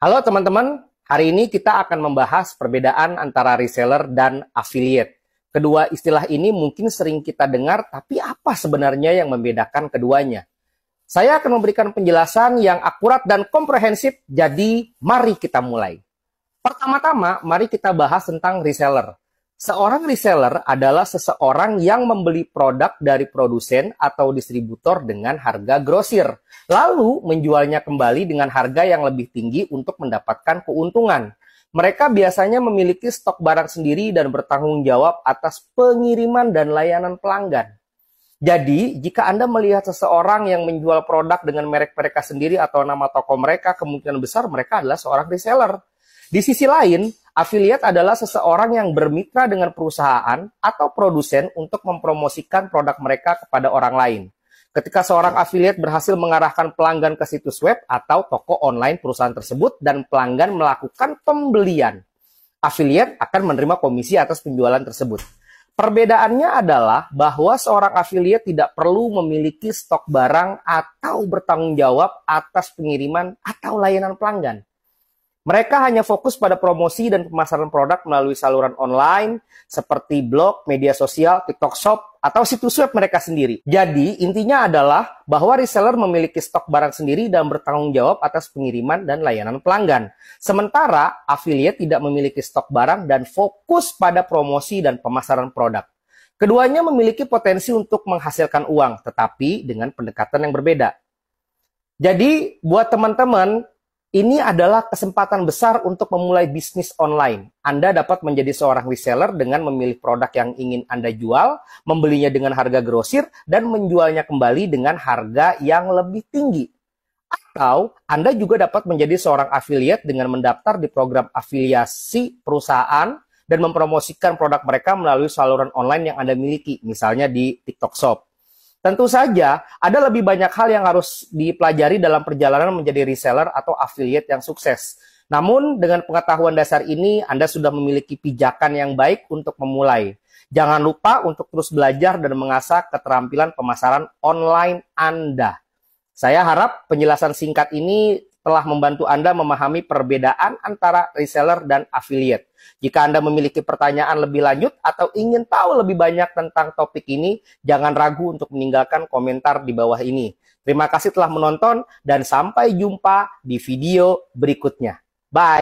Halo teman-teman, hari ini kita akan membahas perbedaan antara reseller dan affiliate. Kedua istilah ini mungkin sering kita dengar, tapi apa sebenarnya yang membedakan keduanya? Saya akan memberikan penjelasan yang akurat dan komprehensif, jadi mari kita mulai. Pertama-tama, mari kita bahas tentang reseller. Seorang reseller adalah seseorang yang membeli produk dari produsen atau distributor dengan harga grosir, lalu menjualnya kembali dengan harga yang lebih tinggi untuk mendapatkan keuntungan. Mereka biasanya memiliki stok barang sendiri dan bertanggung jawab atas pengiriman dan layanan pelanggan. Jadi, jika Anda melihat seseorang yang menjual produk dengan merek mereka sendiri atau nama toko mereka, kemungkinan besar mereka adalah seorang reseller. Di sisi lain, Affiliate adalah seseorang yang bermitra dengan perusahaan atau produsen untuk mempromosikan produk mereka kepada orang lain. Ketika seorang affiliate berhasil mengarahkan pelanggan ke situs web atau toko online perusahaan tersebut dan pelanggan melakukan pembelian, affiliate akan menerima komisi atas penjualan tersebut. Perbedaannya adalah bahwa seorang affiliate tidak perlu memiliki stok barang atau bertanggung jawab atas pengiriman atau layanan pelanggan. Mereka hanya fokus pada promosi dan pemasaran produk melalui saluran online seperti blog, media sosial, TikTok Shop, atau situs web mereka sendiri. Jadi, intinya adalah bahwa reseller memiliki stok barang sendiri dan bertanggung jawab atas pengiriman dan layanan pelanggan. Sementara, affiliate tidak memiliki stok barang dan fokus pada promosi dan pemasaran produk. Keduanya memiliki potensi untuk menghasilkan uang, tetapi dengan pendekatan yang berbeda. Jadi, buat teman-teman ini adalah kesempatan besar untuk memulai bisnis online. Anda dapat menjadi seorang reseller dengan memilih produk yang ingin Anda jual, membelinya dengan harga grosir, dan menjualnya kembali dengan harga yang lebih tinggi. Atau Anda juga dapat menjadi seorang affiliate dengan mendaftar di program afiliasi perusahaan dan mempromosikan produk mereka melalui saluran online yang Anda miliki, misalnya di TikTok Shop. Tentu saja ada lebih banyak hal yang harus dipelajari dalam perjalanan menjadi reseller atau affiliate yang sukses. Namun dengan pengetahuan dasar ini Anda sudah memiliki pijakan yang baik untuk memulai. Jangan lupa untuk terus belajar dan mengasah keterampilan pemasaran online Anda. Saya harap penjelasan singkat ini telah membantu Anda memahami perbedaan antara reseller dan affiliate. Jika Anda memiliki pertanyaan lebih lanjut atau ingin tahu lebih banyak tentang topik ini, jangan ragu untuk meninggalkan komentar di bawah ini. Terima kasih telah menonton dan sampai jumpa di video berikutnya. Bye!